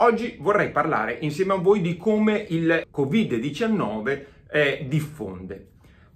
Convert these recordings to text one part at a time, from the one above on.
Oggi vorrei parlare insieme a voi di come il Covid-19 eh, diffonde.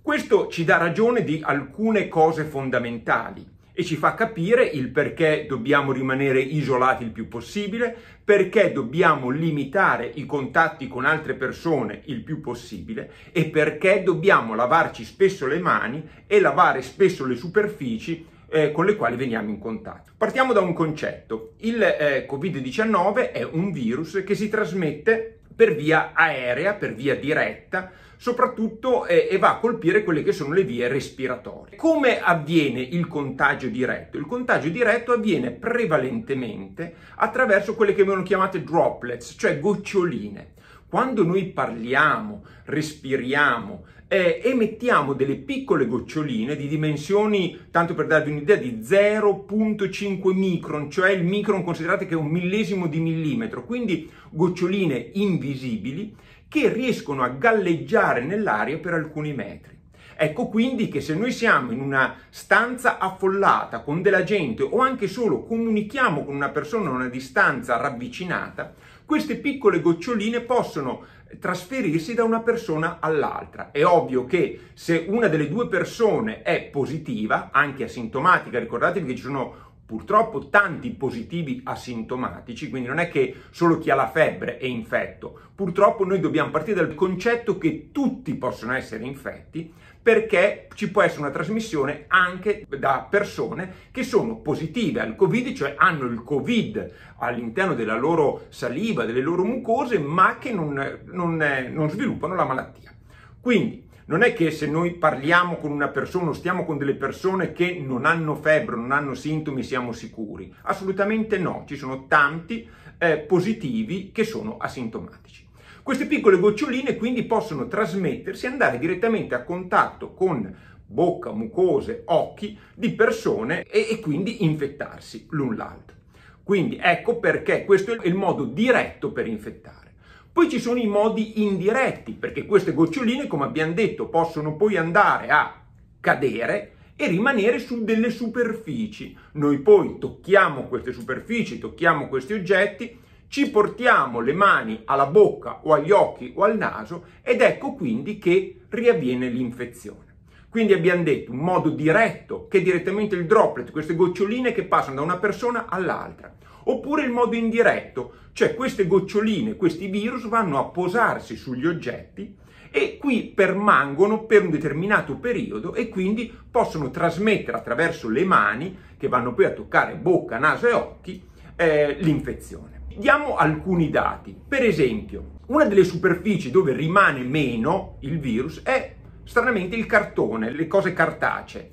Questo ci dà ragione di alcune cose fondamentali e ci fa capire il perché dobbiamo rimanere isolati il più possibile, perché dobbiamo limitare i contatti con altre persone il più possibile e perché dobbiamo lavarci spesso le mani e lavare spesso le superfici eh, con le quali veniamo in contatto. Partiamo da un concetto. Il eh, Covid-19 è un virus che si trasmette per via aerea, per via diretta, soprattutto eh, e va a colpire quelle che sono le vie respiratorie. Come avviene il contagio diretto? Il contagio diretto avviene prevalentemente attraverso quelle che vengono chiamate droplets, cioè goccioline. Quando noi parliamo, respiriamo eh, emettiamo delle piccole goccioline di dimensioni, tanto per darvi un'idea, di 0.5 micron, cioè il micron considerate che è un millesimo di millimetro, quindi goccioline invisibili che riescono a galleggiare nell'aria per alcuni metri. Ecco quindi che se noi siamo in una stanza affollata con della gente o anche solo comunichiamo con una persona a una distanza ravvicinata, queste piccole goccioline possono trasferirsi da una persona all'altra. È ovvio che se una delle due persone è positiva, anche asintomatica, ricordatevi che ci sono purtroppo tanti positivi asintomatici, quindi non è che solo chi ha la febbre è infetto. Purtroppo noi dobbiamo partire dal concetto che tutti possono essere infetti perché ci può essere una trasmissione anche da persone che sono positive al Covid, cioè hanno il Covid all'interno della loro saliva, delle loro mucose, ma che non, non, eh, non sviluppano la malattia. Quindi non è che se noi parliamo con una persona o stiamo con delle persone che non hanno febbre, non hanno sintomi, siamo sicuri. Assolutamente no, ci sono tanti eh, positivi che sono asintomatici. Queste piccole goccioline quindi possono trasmettersi e andare direttamente a contatto con bocca, mucose, occhi di persone e, e quindi infettarsi l'un l'altro. Quindi ecco perché questo è il modo diretto per infettare. Poi ci sono i modi indiretti, perché queste goccioline, come abbiamo detto, possono poi andare a cadere e rimanere su delle superfici. Noi poi tocchiamo queste superfici, tocchiamo questi oggetti, ci portiamo le mani alla bocca o agli occhi o al naso ed ecco quindi che riavviene l'infezione. Quindi abbiamo detto un modo diretto, che è direttamente il droplet, queste goccioline che passano da una persona all'altra. Oppure il modo indiretto, cioè queste goccioline, questi virus vanno a posarsi sugli oggetti e qui permangono per un determinato periodo e quindi possono trasmettere attraverso le mani, che vanno poi a toccare bocca, naso e occhi, eh, l'infezione. Diamo alcuni dati. Per esempio, una delle superfici dove rimane meno il virus è stranamente il cartone, le cose cartacee.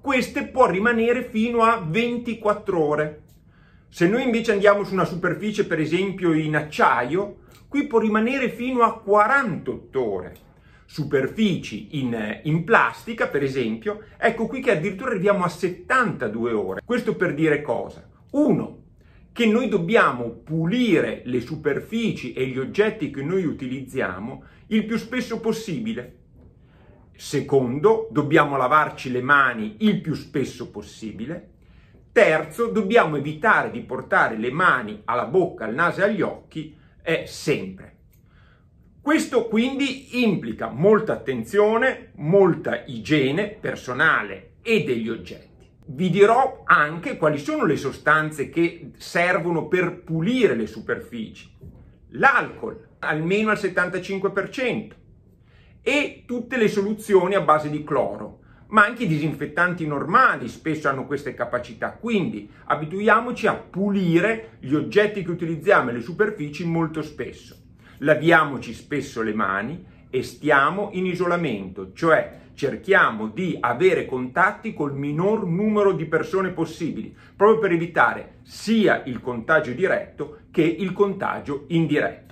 Queste può rimanere fino a 24 ore. Se noi invece andiamo su una superficie, per esempio in acciaio, qui può rimanere fino a 48 ore. Superfici in, in plastica, per esempio, ecco qui che addirittura arriviamo a 72 ore. Questo per dire cosa? Uno, che noi dobbiamo pulire le superfici e gli oggetti che noi utilizziamo il più spesso possibile. Secondo, dobbiamo lavarci le mani il più spesso possibile. Terzo, dobbiamo evitare di portare le mani alla bocca, al naso e agli occhi eh, sempre. Questo quindi implica molta attenzione, molta igiene personale e degli oggetti. Vi dirò anche quali sono le sostanze che servono per pulire le superfici. L'alcol, almeno al 75%, e tutte le soluzioni a base di cloro. Ma anche i disinfettanti normali spesso hanno queste capacità, quindi abituiamoci a pulire gli oggetti che utilizziamo e le superfici molto spesso. Laviamoci spesso le mani e stiamo in isolamento, cioè cerchiamo di avere contatti col minor numero di persone possibili, proprio per evitare sia il contagio diretto che il contagio indiretto.